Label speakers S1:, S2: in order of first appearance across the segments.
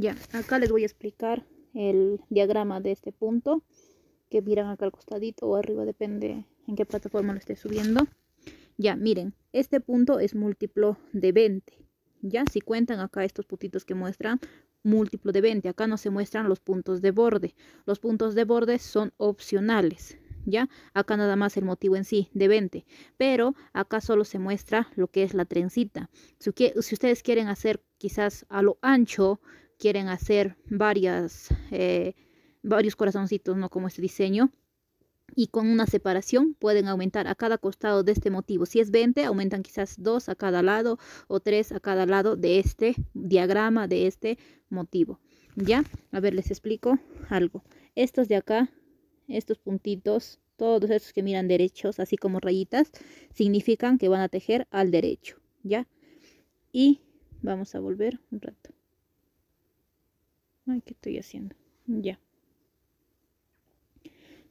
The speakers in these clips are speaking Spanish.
S1: Ya, acá les voy a explicar el diagrama de este punto que miran acá al costadito o arriba, depende en qué plataforma lo esté subiendo. Ya, miren, este punto es múltiplo de 20. Ya, si cuentan acá estos puntitos que muestran, múltiplo de 20. Acá no se muestran los puntos de borde. Los puntos de borde son opcionales. ¿Ya? Acá nada más el motivo en sí de 20, pero acá solo se muestra lo que es la trencita. si ustedes quieren hacer quizás a lo ancho quieren hacer varias, eh, varios corazoncitos, ¿no? Como este diseño. Y con una separación pueden aumentar a cada costado de este motivo. Si es 20, aumentan quizás 2 a cada lado o 3 a cada lado de este diagrama, de este motivo. ¿Ya? A ver, les explico algo. Estos de acá, estos puntitos, todos estos que miran derechos, así como rayitas, significan que van a tejer al derecho. ¿Ya? Y vamos a volver un rato. Ay, ¿qué estoy haciendo? Ya.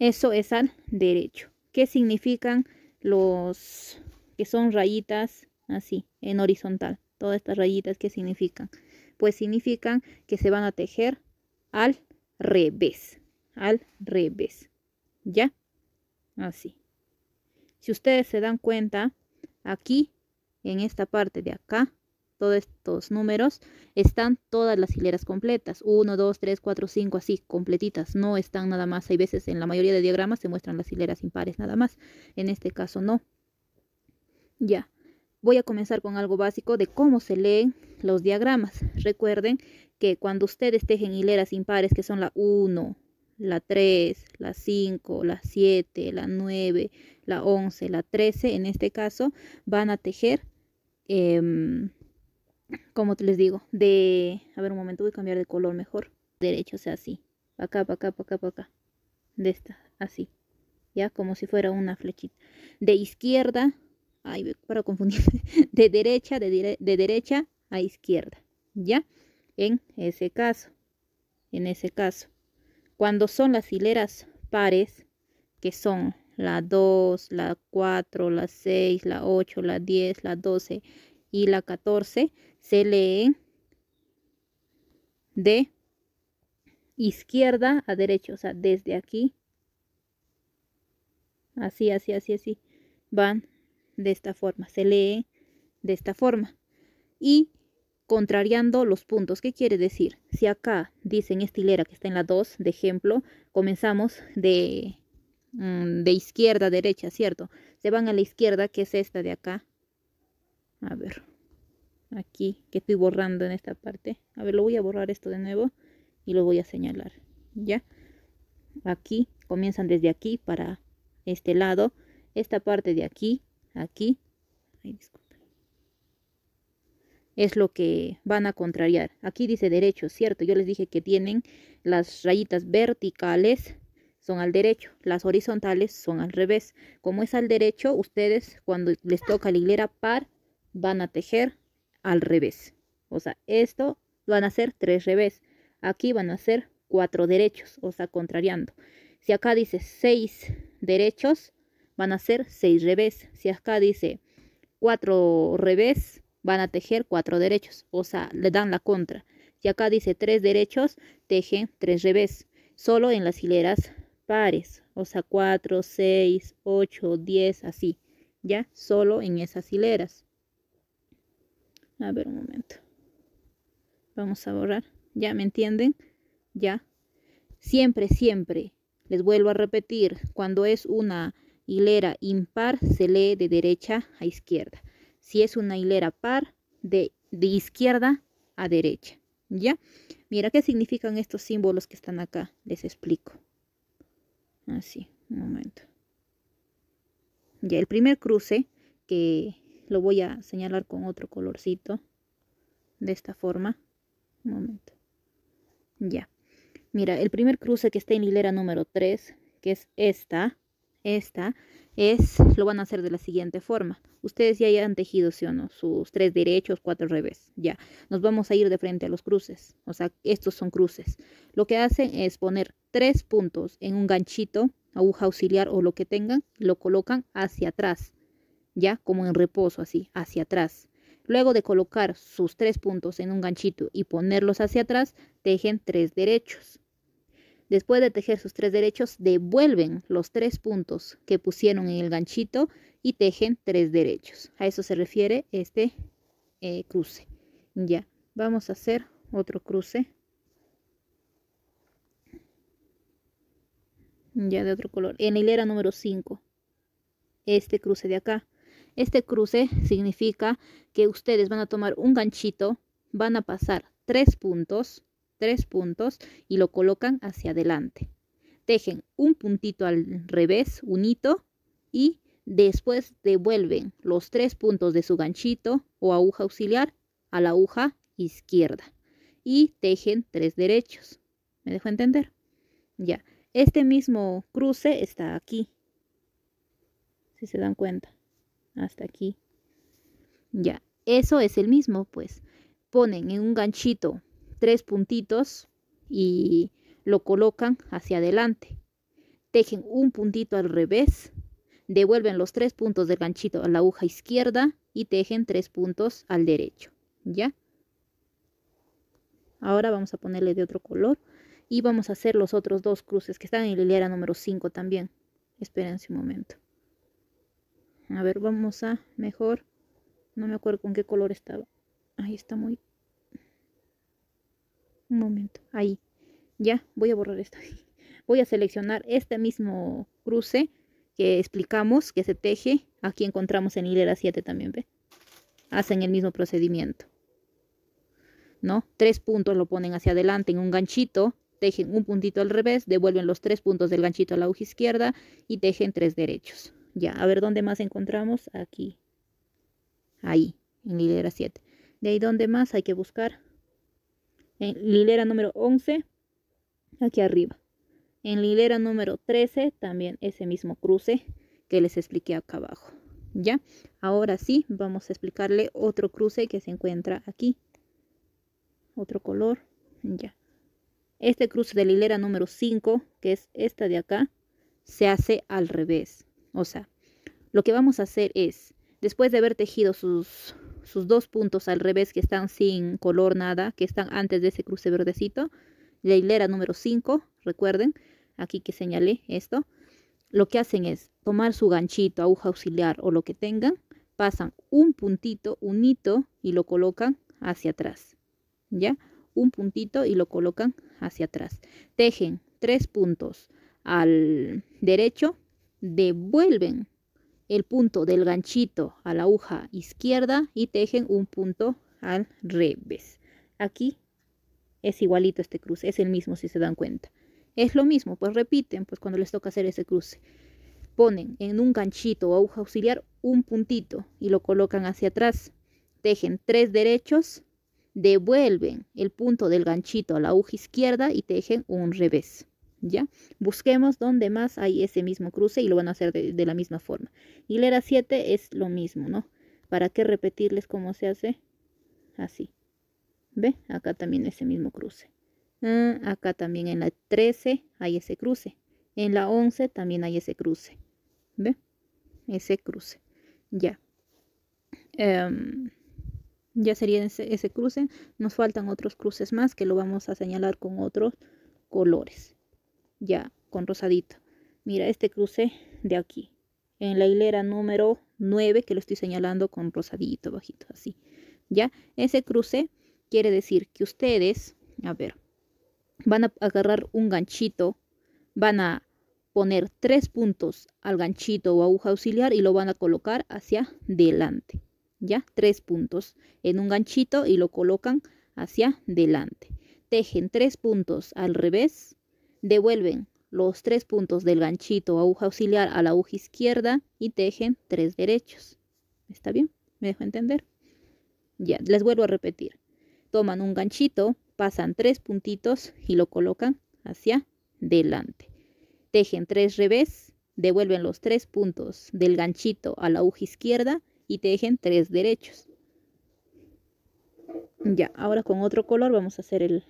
S1: Eso es al derecho. ¿Qué significan los que son rayitas así, en horizontal? Todas estas rayitas, ¿qué significan? Pues significan que se van a tejer al revés. Al revés. ¿Ya? Así. Si ustedes se dan cuenta, aquí, en esta parte de acá, todos estos números, están todas las hileras completas. 1, 2, 3, 4, 5, así, completitas. No están nada más. Hay veces en la mayoría de diagramas se muestran las hileras impares nada más. En este caso no. Ya. Voy a comenzar con algo básico de cómo se leen los diagramas. Recuerden que cuando ustedes tejen hileras impares, que son la 1, la 3, la 5, la 7, la 9, la 11, la 13, en este caso, van a tejer eh, como te les digo, de... A ver, un momento, voy a cambiar de color mejor. Derecho, o sea, así. Acá, para acá, para acá, para acá. De esta, así. Ya, como si fuera una flechita. De izquierda, ay, para confundir. De derecha, de, de derecha a izquierda. ¿Ya? En ese caso. En ese caso. Cuando son las hileras pares, que son la 2, la 4, la 6, la 8, la 10, la 12, y la 14 se lee de izquierda a derecha, o sea, desde aquí. Así, así, así, así. Van de esta forma, se lee de esta forma. Y contrariando los puntos, ¿qué quiere decir? Si acá dicen esta hilera que está en la 2, de ejemplo, comenzamos de, mm, de izquierda a derecha, ¿cierto? Se van a la izquierda, que es esta de acá, a ver, aquí que estoy borrando en esta parte. A ver, lo voy a borrar esto de nuevo y lo voy a señalar. ¿Ya? Aquí, comienzan desde aquí para este lado. Esta parte de aquí, aquí. es lo que van a contrariar. Aquí dice derecho, ¿cierto? Yo les dije que tienen las rayitas verticales son al derecho, las horizontales son al revés. Como es al derecho, ustedes cuando les toca la hilera par, van a tejer al revés. O sea, esto van a hacer tres revés. Aquí van a hacer cuatro derechos, o sea, contrariando. Si acá dice seis derechos, van a hacer seis revés. Si acá dice cuatro revés, van a tejer cuatro derechos, o sea, le dan la contra. Si acá dice tres derechos, teje tres revés, solo en las hileras pares, o sea, cuatro, seis, ocho, diez, así, ¿ya? Solo en esas hileras. A ver un momento. Vamos a borrar. ¿Ya me entienden? Ya. Siempre, siempre. Les vuelvo a repetir, cuando es una hilera impar, se lee de derecha a izquierda. Si es una hilera par, de, de izquierda a derecha. ¿Ya? Mira qué significan estos símbolos que están acá. Les explico. Así, un momento. Ya, el primer cruce que lo voy a señalar con otro colorcito de esta forma un momento ya mira el primer cruce que está en hilera número 3 que es esta esta es lo van a hacer de la siguiente forma ustedes ya hayan tejido sí o no sus tres derechos cuatro revés ya nos vamos a ir de frente a los cruces o sea estos son cruces lo que hacen es poner tres puntos en un ganchito aguja auxiliar o lo que tengan lo colocan hacia atrás ya como en reposo, así, hacia atrás. Luego de colocar sus tres puntos en un ganchito y ponerlos hacia atrás, tejen tres derechos. Después de tejer sus tres derechos, devuelven los tres puntos que pusieron en el ganchito y tejen tres derechos. A eso se refiere este eh, cruce. Ya, vamos a hacer otro cruce. Ya de otro color. En la hilera número 5. Este cruce de acá. Este cruce significa que ustedes van a tomar un ganchito, van a pasar tres puntos, tres puntos y lo colocan hacia adelante. Tejen un puntito al revés, un hito, y después devuelven los tres puntos de su ganchito o aguja auxiliar a la aguja izquierda y tejen tres derechos. ¿Me dejo entender? Ya. Este mismo cruce está aquí. Si se dan cuenta hasta aquí. Ya, eso es el mismo, pues. Ponen en un ganchito tres puntitos y lo colocan hacia adelante. Tejen un puntito al revés, devuelven los tres puntos del ganchito a la aguja izquierda y tejen tres puntos al derecho. ¿Ya? Ahora vamos a ponerle de otro color y vamos a hacer los otros dos cruces que están en la hilera número 5 también. esperen un momento. A ver, vamos a mejor. No me acuerdo con qué color estaba. Ahí está muy... Un momento. Ahí. Ya, voy a borrar esto. Voy a seleccionar este mismo cruce que explicamos, que se teje. Aquí encontramos en hilera 7 también, ¿ve? Hacen el mismo procedimiento. ¿No? Tres puntos lo ponen hacia adelante en un ganchito, tejen un puntito al revés, devuelven los tres puntos del ganchito a la hoja izquierda y tejen tres derechos. Ya, a ver dónde más encontramos. Aquí. Ahí, en hilera 7. De ahí dónde más hay que buscar. En hilera número 11, aquí arriba. En la hilera número 13, también ese mismo cruce que les expliqué acá abajo. ¿Ya? Ahora sí, vamos a explicarle otro cruce que se encuentra aquí. Otro color. Ya. Este cruce de la hilera número 5, que es esta de acá, se hace al revés. O sea, lo que vamos a hacer es, después de haber tejido sus, dos puntos al revés que están sin color nada, que están antes de ese cruce verdecito, la hilera número 5, recuerden, aquí que señalé esto, lo que hacen es tomar su ganchito, aguja auxiliar o lo que tengan, pasan un puntito, un hito y lo colocan hacia atrás, ¿ya? Un puntito y lo colocan hacia atrás. Tejen tres puntos al derecho, devuelven el punto del ganchito a la aguja izquierda y tejen un punto al revés. Aquí es igualito este cruce, es el mismo si se dan cuenta. Es lo mismo, pues repiten, pues cuando les toca hacer ese cruce. Ponen en un ganchito o aguja auxiliar un puntito y lo colocan hacia atrás. Tejen tres derechos, devuelven el punto del ganchito a la aguja izquierda y tejen un revés. ¿ya? Busquemos dónde más hay ese mismo cruce y lo van a hacer de, la misma forma. Hilera 7 es lo mismo, ¿no? ¿Para qué repetirles cómo se hace? Así. ¿Ve? Acá también ese mismo cruce. Ah, acá también en la 13 hay ese cruce. En la 11 también hay ese cruce. ¿Ve? Ese cruce. Ya. Em, ya sería ese cruce. Nos faltan otros cruces más que lo vamos a señalar con otros colores ya con rosadito. Mira este cruce de aquí, en la hilera número 9 que lo estoy señalando con rosadito bajito, así. Ya, ese cruce quiere decir que ustedes, a ver, van a agarrar un ganchito, van a poner tres puntos al ganchito o aguja auxiliar y lo van a colocar hacia delante. Ya, tres puntos en un ganchito y lo colocan hacia delante. Tejen tres puntos al revés Devuelven los tres puntos del ganchito aguja auxiliar a la aguja izquierda y tejen tres derechos. ¿Está bien? ¿Me dejo entender? Ya, les vuelvo a repetir. Toman un ganchito, pasan tres puntitos y lo colocan hacia delante. Tejen tres revés, devuelven los tres puntos del ganchito a la aguja izquierda y tejen tres derechos. Ya, ahora con otro color vamos a hacer el,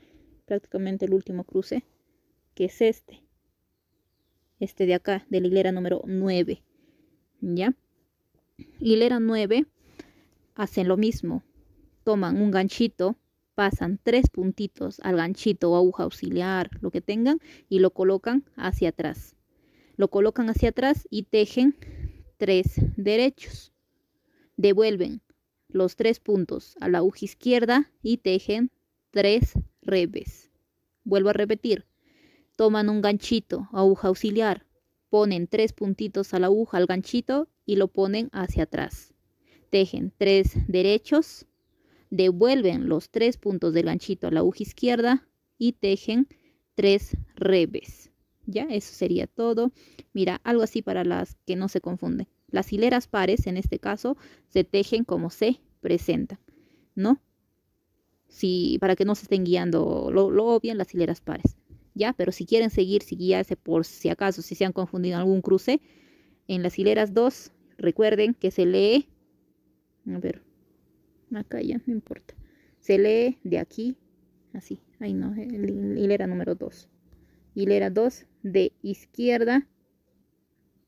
S1: prácticamente el último cruce que es este. Este de acá, de la hilera número 9. ¿Ya? Hilera 9, hacen lo mismo. Toman un ganchito, pasan tres puntitos al ganchito o aguja auxiliar, lo que tengan, y lo colocan hacia atrás. Lo colocan hacia atrás y tejen tres derechos. Devuelven los tres puntos a la aguja izquierda y tejen tres revés. Vuelvo a repetir, toman un ganchito, aguja auxiliar, ponen tres puntitos a la aguja al ganchito y lo ponen hacia atrás. Tejen tres derechos, devuelven los tres puntos del ganchito a la aguja izquierda y tejen tres revés. Ya, eso sería todo. Mira, algo así para las que no se confunden. Las hileras pares, en este caso, se tejen como se presenta, ¿no? Si, para que no se estén guiando, lo, lo las hileras pares. Pero si quieren seguir, si por si acaso, si se han confundido en algún cruce, en las hileras 2, recuerden que se lee, a ver, acá ya, no importa, se lee de aquí, así, ahí no, eh, hilera número 2, hilera 2 de izquierda,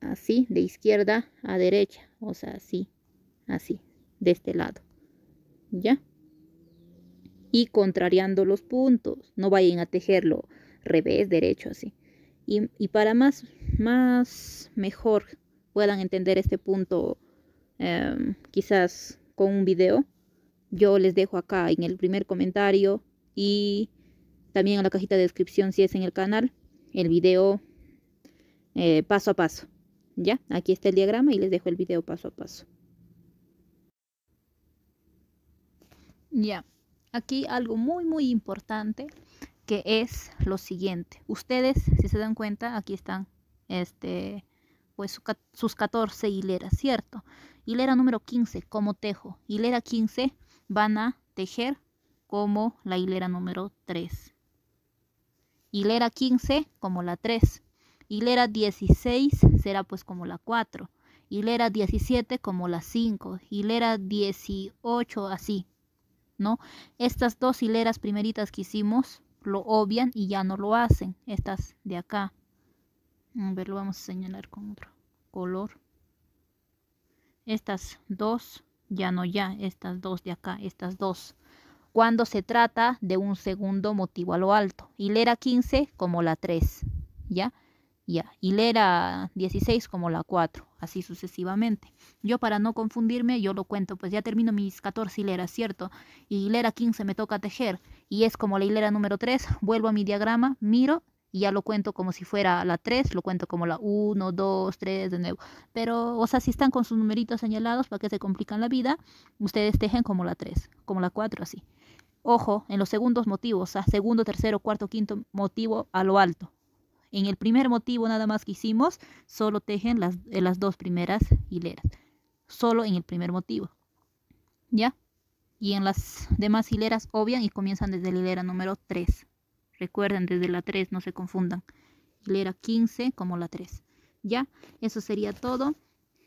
S1: así, de izquierda a derecha, o sea, así, así, de este lado, ¿ya? Y contrariando los puntos, no vayan a tejerlo revés, derecho, así. Y, y para más, más mejor puedan entender este punto, em, quizás con un video, yo les dejo acá en el primer comentario y también en la cajita de descripción si es en el canal, el video eh, paso a paso. Ya, aquí está el diagrama y les dejo el video paso a paso. Ya, aquí algo muy muy importante que es lo siguiente. Ustedes, si se dan cuenta, aquí están este, pues, sus 14 hileras, ¿cierto? Hilera número 15, como tejo. Hilera 15 van a tejer como la hilera número 3. Hilera 15 como la 3. Hilera 16 será pues como la 4. Hilera 17 como la 5. Hilera 18 así. ¿No? Estas dos hileras primeritas que hicimos lo obvian y ya no lo hacen. Estas de acá. A lo vamos a señalar con otro color. Estas dos, ya no ya, estas dos de acá, estas dos. Cuando se trata de un segundo motivo a lo alto. Hilera 15 como la 3. ¿Ya? Ya, hilera 16 como la 4, así sucesivamente. Yo para no confundirme, yo lo cuento, pues ya termino mis 14 hileras, ¿cierto? Y hilera 15 me toca tejer, y es como la hilera número 3, vuelvo a mi diagrama, miro y ya lo cuento como si fuera la 3, lo cuento como la 1, 2, 3 de nuevo. Pero, o sea, si están con sus numeritos señalados para que se complican la vida, ustedes tejen como la 3, como la 4, así. Ojo, en los segundos motivos, a segundo, tercero, cuarto, quinto motivo a lo alto en el primer motivo nada más que hicimos, solo tejen las, eh, las dos primeras hileras. Solo en el primer motivo. ¿Ya? Y en las demás hileras obvian y comienzan desde la hilera número 3. Recuerden, desde la 3, no se confundan. Hilera 15 como la 3. ¿Ya? Eso sería todo.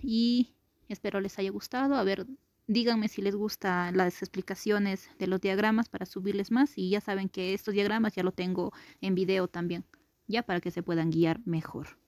S1: Y espero les haya gustado. A ver, díganme si les gustan las explicaciones de los diagramas para subirles más y ya saben que estos diagramas ya lo tengo en video también ya para que se puedan guiar mejor.